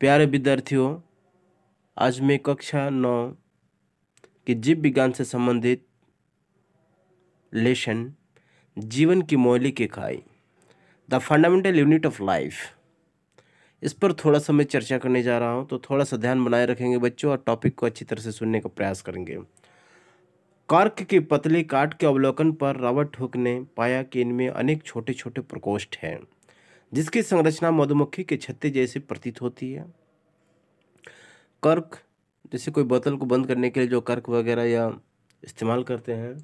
प्यारे विद्यार्थियों आज मैं कक्षा नौ के जीव विज्ञान से संबंधित लेशन जीवन की मौलिक इकाई the fundamental unit of life इस पर थोड़ा सा मैं चर्चा करने जा रहा हूँ तो थोड़ा सा ध्यान बनाए रखेंगे बच्चों और टॉपिक को अच्छी तरह से सुनने का प्रयास करेंगे कार्क की पतली काट के अवलोकन पर रॉबर्ट हुक ने पाया कि इनमें अनेक छोटे छोटे प्रकोष्ठ हैं जिसकी संरचना मधुमक्खी के छत्ते जैसे प्रतीत होती है कर्क जैसे कोई बोतल को बंद करने के लिए जो कर्क वगैरह या इस्तेमाल करते हैं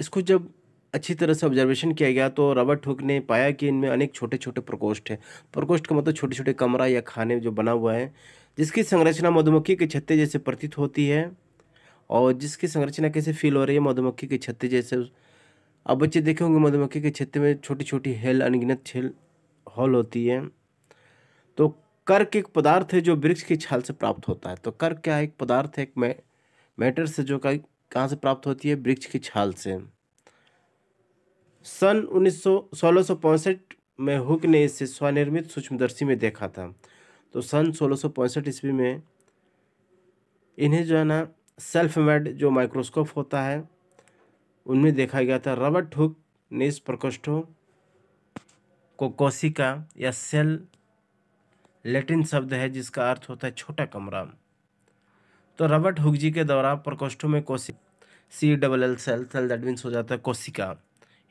इसको जब अच्छी तरह से ऑब्जर्वेशन किया गया तो रॉबर्ट ठोक ने पाया कि इनमें अनेक छोटे छोटे प्रकोष्ठ हैं प्रकोष्ठ का मतलब छोटे छोटे कमरा या खाने जो बना हुआ है जिसकी संरचना मधुमक्खी के छत्ते जैसे प्रतीत होती है और जिसकी संरचना कैसे फील हो रही है मधुमक्खी के छत्ते जैसे अब बच्चे देखे होंगे मधुमक्खी के क्षेत्र में छोटी छोटी हेल अनगिनत छेल हॉल होती है तो कर्क एक पदार्थ है जो वृक्ष की छाल से प्राप्त होता है तो कर्क क्या है एक पदार्थ है एक मै मैटर से जो कहाँ से प्राप्त होती है वृक्ष की छाल से सन उन्नीस सौ में हुक ने इसे स्वनिर्मित सूक्ष्मदर्शी में देखा था तो सन सोलह ईस्वी में इन्हें जो है ना सेल्फ मेड जो माइक्रोस्कोप होता है उनमें देखा गया था रबर्ट हुक ने इस प्रकोष्ठों को कोशिका या सेल लेटिन शब्द है जिसका अर्थ होता है छोटा कमरा तो रबर्ट हुक जी के द्वारा प्रकोष्ठों में कोशिक C double L cell cell that means हो जाता है कोशिका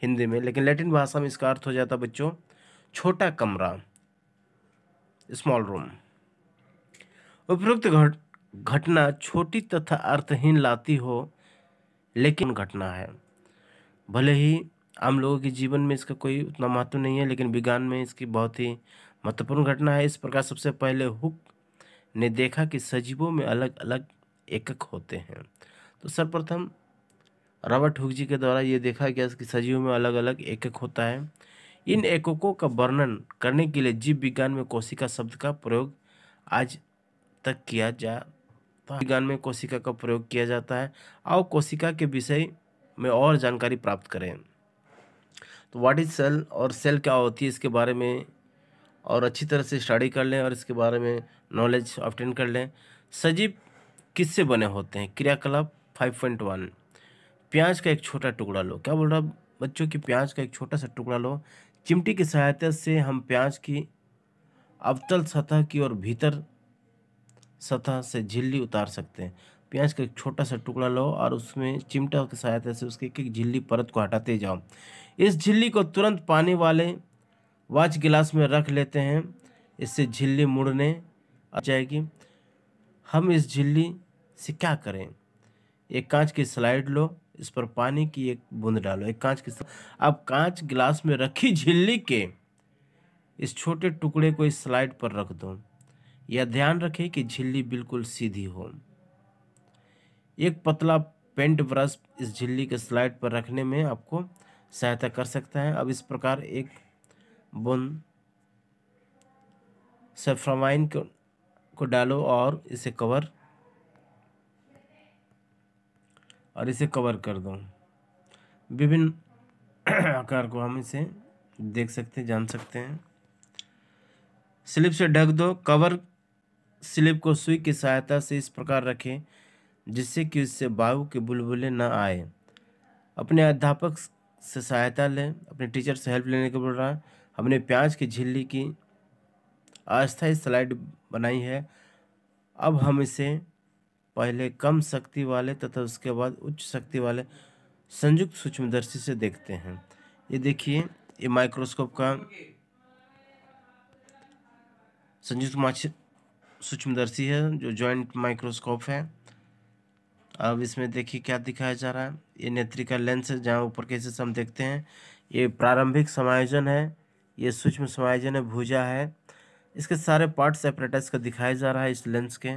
हिंदी में लेकिन लैटिन भाषा में इसका अर्थ हो जाता है बच्चों छोटा कमरा स्मॉल रूम उपरोक्त घट घटना छोटी तथा अर्थहीन लाती हो लेकिन घटना है भले ही आम लोगों के जीवन में इसका कोई उतना महत्व नहीं है लेकिन विज्ञान में इसकी बहुत ही महत्वपूर्ण घटना है इस प्रकार सबसे पहले हुक ने देखा कि सजीवों में अलग अलग एकक होते हैं तो सर्वप्रथम रॉबर्ट हुक जी के द्वारा ये देखा गया कि सजीवों में अलग अलग एकक होता है इन एककों का वर्णन करने के लिए जीव विज्ञान में कोशिका शब्द का प्रयोग आज तक किया जा तो विज्ञान में कोशिका का प्रयोग किया जाता है आओ कोशिका के विषय में और जानकारी प्राप्त करें तो व्हाट इज़ सेल और सेल क्या होती है इसके बारे में और अच्छी तरह से स्टडी कर लें और इसके बारे में नॉलेज ऑप्टेन कर लें सजीव किससे बने होते हैं क्रियाकलाप फाइव पॉइंट वन प्याज का एक छोटा टुकड़ा लो क्या बोल रहा बच्चों की प्याज का एक छोटा सा टुकड़ा लो चिमटी की सहायता से हम प्याज की अवतल सतह की और भीतर सतह से झिल्ली उतार सकते हैं प्याज का एक छोटा सा टुकड़ा लो और उसमें चिमटा की सहायता से उसकी एक झिल्ली परत को हटाते जाओ इस झिल्ली को तुरंत पानी वाले वाच गिलास में रख लेते हैं इससे झिल्ली मुड़ने आ जाएगी हम इस झिल्ली से क्या करें एक कांच की स्लाइड लो इस पर पानी की एक बूंद डालो एक कांच की अब कांच गिलास में रखी झिल्ली के इस छोटे टुकड़े को इस स्लाइड पर रख दो यह ध्यान रखें कि झिल्ली बिल्कुल सीधी हो एक पतला पेंट ब्रश इस झिल्ली के स्लाइड पर रखने में आपको सहायता कर सकता है अब इस प्रकार एक बुंद सेफ्रामाइन को, को डालो और इसे कवर और इसे कवर कर दो विभिन्न आकार को हम इसे देख सकते हैं जान सकते हैं स्लिप से ढक दो कवर स्लिप को सुई की सहायता से इस प्रकार रखें जिससे कि उससे वायु के बुलबुले ना आए अपने अध्यापक से सहायता लें अपने टीचर से हेल्प लेने के बोल रहा है हमने प्याज की झिल्ली की अस्थायी स्लाइड बनाई है अब हम इसे पहले कम शक्ति वाले तथा उसके बाद उच्च शक्ति वाले संयुक्त सूक्ष्मदर्शी से देखते हैं ये देखिए ये माइक्रोस्कोप का संयुक्त सूक्ष्मदर्शी है जो जॉइंट माइक्रोस्कोप है अब इसमें देखिए क्या दिखाया जा रहा है ये नेत्रिका लेंस है जहाँ ऊपर कैसे हम देखते हैं ये प्रारंभिक समायोजन है ये सूक्ष्म समायोजन है भूजा है इसके सारे पार्ट्स एपरेटस का दिखाया जा रहा है इस लेंस के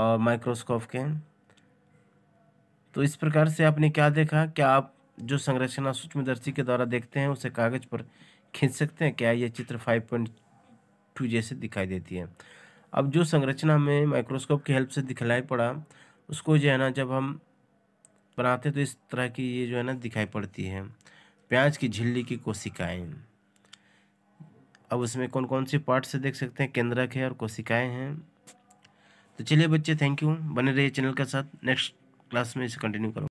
और माइक्रोस्कोप के तो इस प्रकार से आपने क्या देखा क्या आप जो संरचना सूक्ष्मदर्शी के द्वारा देखते हैं उसे कागज़ पर खींच सकते हैं क्या ये चित्र फाइव पॉइंट टू जैसे दिखाई देती है अब जो संरचना हमें माइक्रोस्कोप की हेल्प से दिखलाई पड़ा उसको जो है ना जब हम बनाते तो इस तरह की ये जो है ना दिखाई पड़ती है प्याज की झिल्ली की कोशिकाएं अब उसमें कौन कौन से पार्ट से देख सकते हैं केंद्रक है और कोशिकाएं हैं तो चलिए बच्चे थैंक यू बने रहिए चैनल के साथ नेक्स्ट क्लास में इसे कंटिन्यू करो